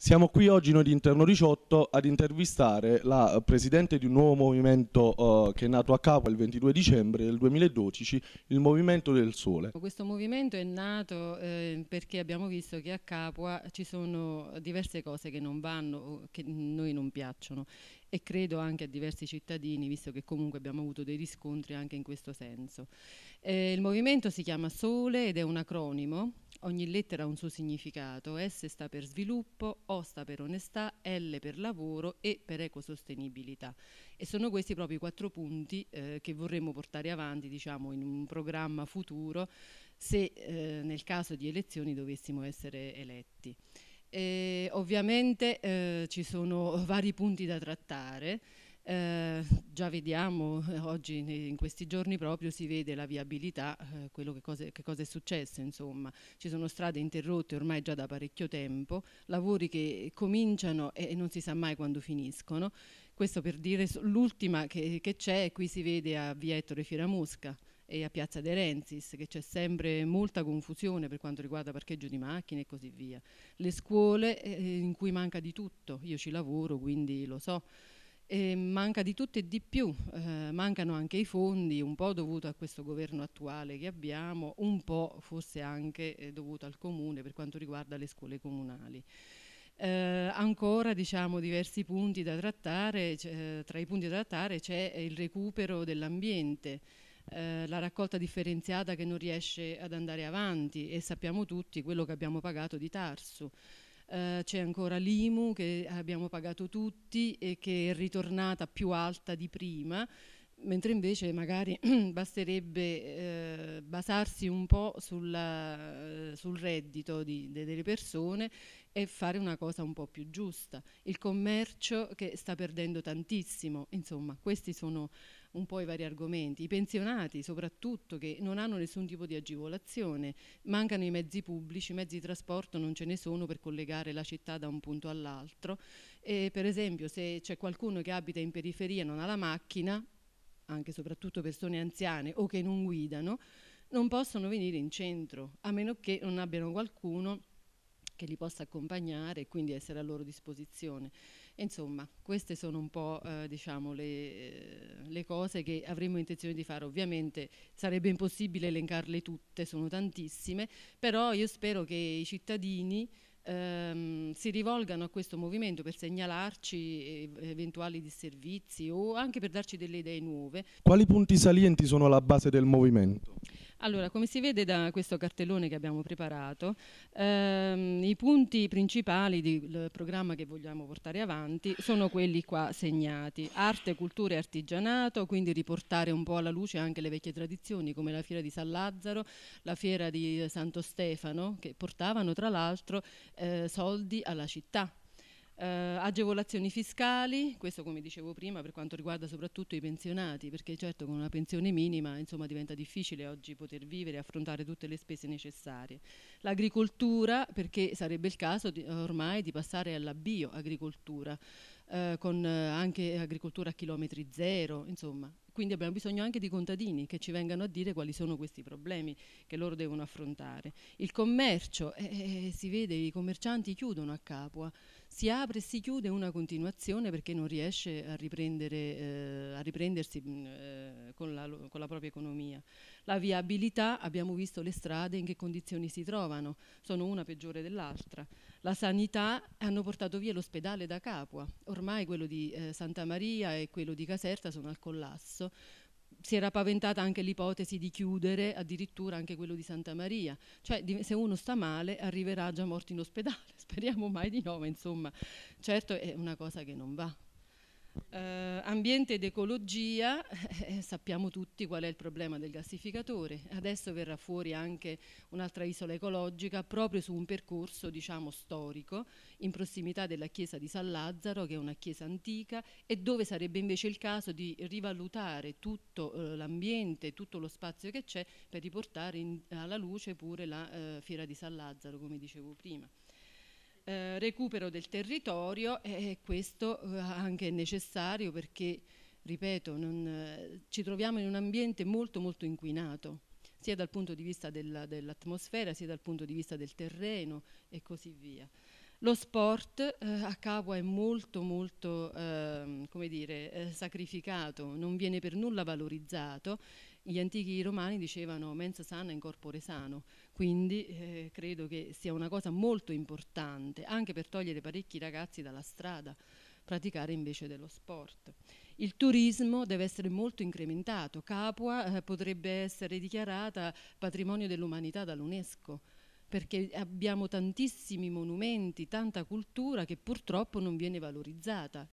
Siamo qui oggi noi di Interno 18 ad intervistare la presidente di un nuovo movimento eh, che è nato a Capua il 22 dicembre del 2012, il Movimento del Sole. Questo movimento è nato eh, perché abbiamo visto che a Capua ci sono diverse cose che non vanno, che a noi non piacciono e credo anche a diversi cittadini, visto che comunque abbiamo avuto dei riscontri anche in questo senso. Eh, il movimento si chiama Sole ed è un acronimo Ogni lettera ha un suo significato, S sta per sviluppo, O sta per onestà, L per lavoro e per ecosostenibilità. E sono questi proprio i quattro punti eh, che vorremmo portare avanti diciamo, in un programma futuro se eh, nel caso di elezioni dovessimo essere eletti. E, ovviamente eh, ci sono vari punti da trattare. Eh, già vediamo eh, oggi, in questi giorni proprio, si vede la viabilità, eh, quello che cosa, che cosa, è successo, insomma. Ci sono strade interrotte ormai già da parecchio tempo, lavori che cominciano e, non si sa mai quando finiscono. Questo per dire l'ultima che c'è, qui si vede a via Ettore Firamusca, e a Piazza De Renzis, che c'è sempre molta confusione per quanto riguarda parcheggio di macchine e così via. Le scuole eh, in cui manca di tutto, io ci lavoro quindi lo so, e manca di tutto e di più, eh, mancano anche i fondi, un po' dovuto a questo governo attuale che abbiamo, un po' forse anche eh, dovuto al comune per quanto riguarda le scuole comunali. Eh, ancora diciamo diversi punti da trattare, eh, tra i punti da trattare c'è il recupero dell'ambiente, eh, la raccolta differenziata che non riesce ad andare avanti e sappiamo tutti quello che abbiamo pagato di Tarsu. Eh, c'è ancora l'IMU che abbiamo pagato tutti e che è ritornata più alta di prima, mentre invece magari basterebbe eh, basarsi un po' sulla, eh, sul reddito di, de, delle persone e fare una cosa un po' più giusta. Il commercio che sta perdendo tantissimo, insomma questi sono un po' i vari argomenti. I pensionati soprattutto che non hanno nessun tipo di agevolazione, mancano i mezzi pubblici, i mezzi di trasporto non ce ne sono per collegare la città da un punto all'altro. per esempio se c'è qualcuno che abita in periferia e non ha la macchina, anche e soprattutto persone anziane o che non guidano, non possono venire in centro, a meno che non abbiano qualcuno che li possa accompagnare e quindi essere a loro disposizione. Insomma, queste sono un po' eh, diciamo le, eh, le, cose che avremmo intenzione di fare. Ovviamente sarebbe impossibile elencarle tutte, sono tantissime, però io spero che i cittadini ehm, si rivolgano a questo movimento per segnalarci eventuali disservizi o anche per darci delle idee nuove. Quali punti salienti sono alla base del movimento? Allora, come si vede da questo cartellone che abbiamo preparato, ehm, i punti principali del programma che vogliamo portare avanti sono quelli qua segnati. Arte, cultura e artigianato, quindi riportare un po' alla luce anche le vecchie tradizioni come la fiera di San Lazzaro, la fiera di Santo Stefano, che portavano tra l'altro eh, soldi alla città eh, agevolazioni fiscali, questo come dicevo prima per quanto riguarda soprattutto i pensionati, perché certo con una pensione minima insomma, diventa difficile oggi poter vivere e affrontare tutte le spese necessarie. L'agricoltura, perché sarebbe il caso di, ormai di passare alla bioagricoltura, eh, con eh, anche agricoltura a chilometri zero, insomma. Quindi abbiamo bisogno anche di contadini che ci vengano a dire quali sono questi problemi che loro devono affrontare. Il commercio, eh, eh, si vede, i commercianti chiudono a Capua si apre e si chiude una continuazione perché non riesce a, eh, a riprendersi mh, mm, eh, con, la, con la propria economia. La viabilità, abbiamo visto le strade in che condizioni si trovano, sono una peggiore dell'altra. La sanità hanno portato via l'ospedale da Capua, ormai quello di eh, Santa Maria e quello di Caserta sono al collasso, si era paventata anche l'ipotesi di chiudere addirittura anche quello di Santa Maria, cioè se uno sta male arriverà già morto in ospedale, speriamo mai di no, ma insomma certo è una cosa che non va. Eh, ambiente ed ecologia, eh, sappiamo tutti qual è il problema del gasificatore. Adesso verrà fuori anche un'altra isola ecologica proprio su un percorso diciamo, storico in prossimità della chiesa di San Lazzaro, che è una chiesa antica, e dove sarebbe invece il caso di rivalutare tutto eh, l'ambiente, tutto lo spazio che c'è per riportare in, alla luce pure la eh, fiera di San Lazzaro, come dicevo prima. Eh, recupero del territorio e questo eh, anche è necessario perché, ripeto, non, eh, ci troviamo in un ambiente molto molto inquinato sia dal punto di vista dell'atmosfera, sia dal punto di vista del terreno e così via. Lo sport eh, a Capua è molto molto eh, dire, eh, sacrificato, non viene per nulla valorizzato. Gli antichi romani dicevano mensa sana in corpore sano, quindi eh, credo che sia una cosa molto importante anche per togliere parecchi ragazzi dalla strada, praticare invece dello sport. Il turismo deve essere molto incrementato, Capua eh, potrebbe essere dichiarata patrimonio dell'umanità dall'UNESCO perché abbiamo tantissimi monumenti, tanta cultura che purtroppo non viene valorizzata